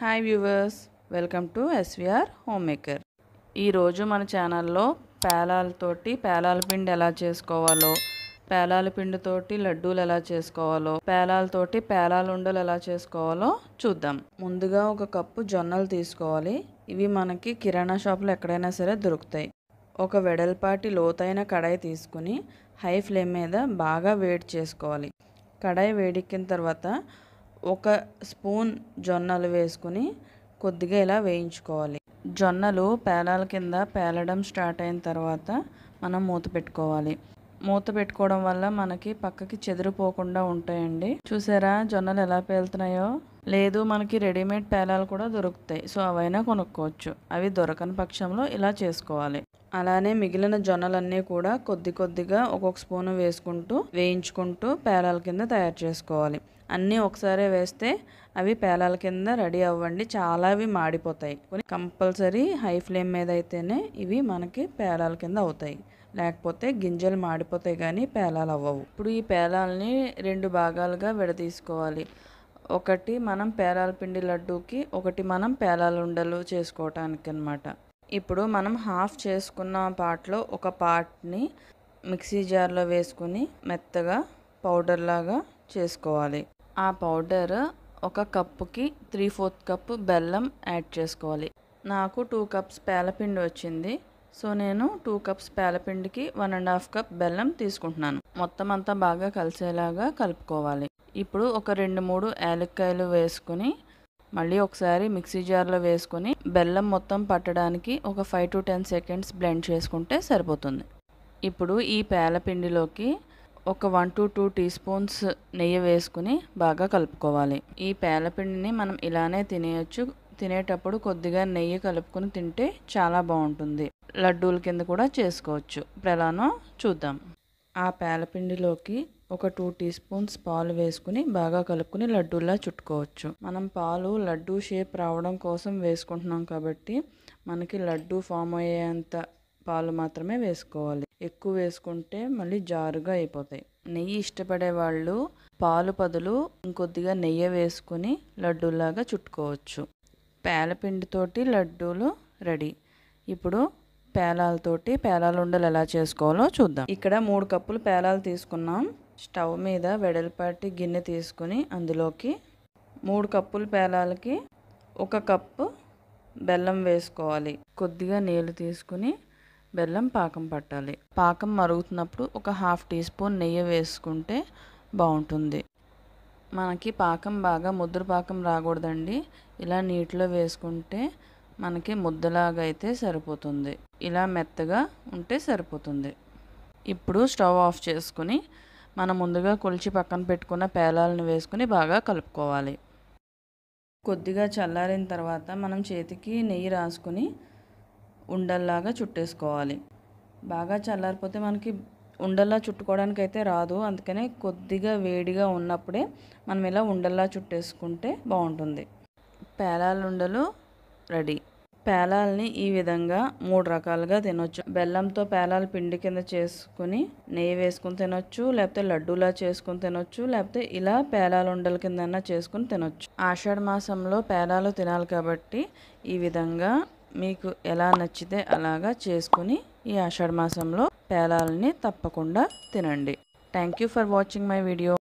hi viewers welcome to SVR home maker ఈరోజు మన ఛానల్లో పేలాలతోటి పేలాల పిండి ఎలా చేసుకోవాలో పేలాల పిండితోటి లడ్డూలు ఎలా చేసుకోవాలో పేలాలతోటి పేలాలు ఉండలు ఎలా చేసుకోవాలో చూద్దాం ముందుగా ఒక కప్పు జొన్నలు తీసుకోవాలి ఇవి మనకి కిరాణా షాప్లో ఎక్కడైనా సరే దొరుకుతాయి ఒక వెడల్పాటి లోతైన కడాయి తీసుకుని హై ఫ్లేమ్ మీద బాగా వేడి చేసుకోవాలి కడాయి వేడెక్కిన తర్వాత ఒక స్పూన్ జొన్నలు వేసుకుని కొద్దిగా ఇలా వేయించుకోవాలి జొన్నలు పేలాల కింద పేలడం స్టార్ట్ అయిన తర్వాత మనం మూత పెట్టుకోవాలి మూత పెట్టుకోవడం వల్ల మనకి పక్కకి చెదిరిపోకుండా ఉంటాయండి చూసారా జొన్నలు ఎలా పేలుతున్నాయో లేదు మనకి రెడీమేడ్ పేలాలు కూడా దొరుకుతాయి సో అవైనా కొనుక్కోవచ్చు అవి దొరకని పక్షంలో ఇలా చేసుకోవాలి అలానే మిగిలిన జొన్నలన్నీ కూడా కొద్ది కొద్దిగా ఒక్కొక్క స్పూన్ వేసుకుంటూ వేయించుకుంటూ పేలాల కింద తయారు చేసుకోవాలి అన్నీ ఒకసారే వేస్తే అవి పేలాల కింద రెడీ అవ్వండి చాలా అవి మాడిపోతాయి కంపల్సరీ హై ఫ్లేమ్ మీద అయితేనే ఇవి మనకి పేలాల కింద అవుతాయి లేకపోతే గింజలు మాడిపోతాయి కానీ పేలాలు అవ్వవు ఇప్పుడు ఈ పేలాలని రెండు భాగాలుగా విడదీసుకోవాలి ఒకటి మనం పేలాల పిండి లడ్డూకి ఒకటి మనం పేలాల ఉండలు చేసుకోవటానికి అనమాట ఇప్పుడు మనం హాఫ్ చేసుకున్న పార్ట్లో ఒక పార్ట్ని మిక్సీ జార్లో వేసుకుని మెత్తగా పౌడర్ లాగా చేసుకోవాలి ఆ పౌడర్ ఒక కప్పుకి త్రీ ఫోర్త్ కప్పు బెల్లం యాడ్ చేసుకోవాలి నాకు టూ కప్స్ పేలపిండి వచ్చింది సో నేను టూ కప్స్ పేలపిండికి వన్ అండ్ హాఫ్ కప్ బెల్లం తీసుకుంటున్నాను మొత్తం అంతా బాగా కలిసేలాగా కలుపుకోవాలి ఇప్పుడు ఒక రెండు మూడు యాలక్కాయలు వేసుకుని మళ్ళీ ఒకసారి మిక్సీ జార్లో వేసుకొని బెల్లం మొత్తం పట్టడానికి ఒక five to ten seconds blend చేసుకుంటే సరిపోతుంది ఇప్పుడు ఈ పేలపిండిలోకి ఒక one to two teaspoons నెయ్యి వేసుకుని బాగా కలుపుకోవాలి ఈ పేలపిండిని మనం ఇలానే తినేయచ్చు తినేటప్పుడు కొద్దిగా నెయ్యి కలుపుకుని తింటే చాలా బాగుంటుంది లడ్డూల కింద కూడా చేసుకోవచ్చు ఇప్పుడు ఎలానో చూద్దాం ఆ పేలపిండిలోకి ఒక టూ టీ స్పూన్స్ పాలు వేసుకుని బాగా కలుపుకుని లడ్డూలా చుట్టుకోవచ్చు మనం పాలు లడ్డూ షేప్ రావడం కోసం వేసుకుంటున్నాం కాబట్టి మనకి లడ్డూ ఫామ్ అయ్యేంత పాలు మాత్రమే వేసుకోవాలి ఎక్కువ వేసుకుంటే మళ్ళీ జారుగా అయిపోతాయి నెయ్యి ఇష్టపడే వాళ్ళు పాలు పదులు ఇంకొద్దిగా నెయ్యి వేసుకుని లడ్డూలాగా చుట్టుకోవచ్చు పేలపిండితోటి లడ్డూలు రెడీ ఇప్పుడు పేలాలతోటి పేలాలు ఉండలు ఎలా చేసుకోవాలో చూద్దాం ఇక్కడ మూడు కప్పులు పేలాలు తీసుకున్నాం స్టవ్ మీద వెడల్పాటి గిన్నె తీసుకుని అందులోకి మూడు కప్పులు పేలాలకి ఒక కప్పు బెల్లం వేసుకోవాలి కొద్దిగా నీళ్ళు తీసుకుని బెల్లం పాకం పట్టాలి పాకం మరుగుతున్నప్పుడు ఒక హాఫ్ టీ స్పూన్ నెయ్యి వేసుకుంటే బాగుంటుంది మనకి పాకం బాగా ముద్ర పాకం రాకూడదండి ఇలా నీటిలో వేసుకుంటే మనకి ముద్దలాగా అయితే సరిపోతుంది ఇలా మెత్తగా ఉంటే సరిపోతుంది ఇప్పుడు స్టవ్ ఆఫ్ చేసుకుని మనం ముందుగా కొలిచి పక్కన పెట్టుకున్న పేలాలను వేసుకుని బాగా కలుపుకోవాలి కొద్దిగా చల్లారిన తర్వాత మనం చేతికి నెయ్యి రాసుకుని ఉండల్లాగా చుట్టేసుకోవాలి బాగా చల్లారిపోతే మనకి ఉండల్లా చుట్టుకోవడానికి అయితే రాదు అందుకనే కొద్దిగా వేడిగా ఉన్నప్పుడే మనం ఇలా ఉండల్లా చుట్టేసుకుంటే బాగుంటుంది పేలాల ఉండలు రెడీ పేలాలని ఈ విధంగా మూడు రకాలుగా తినొచ్చు బెల్లంతో పేలాలు పిండి కింద చేసుకుని నెయ్యి వేసుకుని తినొచ్చు లేకపోతే లడ్డూలా చేసుకుని తినొచ్చు లేకపోతే ఇలా పేలాలు ఉండల కిందన్నా చేసుకుని తినొచ్చు ఆషాఢ మాసంలో పేలాలు తినాలి కాబట్టి ఈ విధంగా మీకు ఎలా నచ్చితే అలాగా చేసుకుని ఈ ఆషాఢ మాసంలో పేలాలని తప్పకుండా తినండి thank for watching my video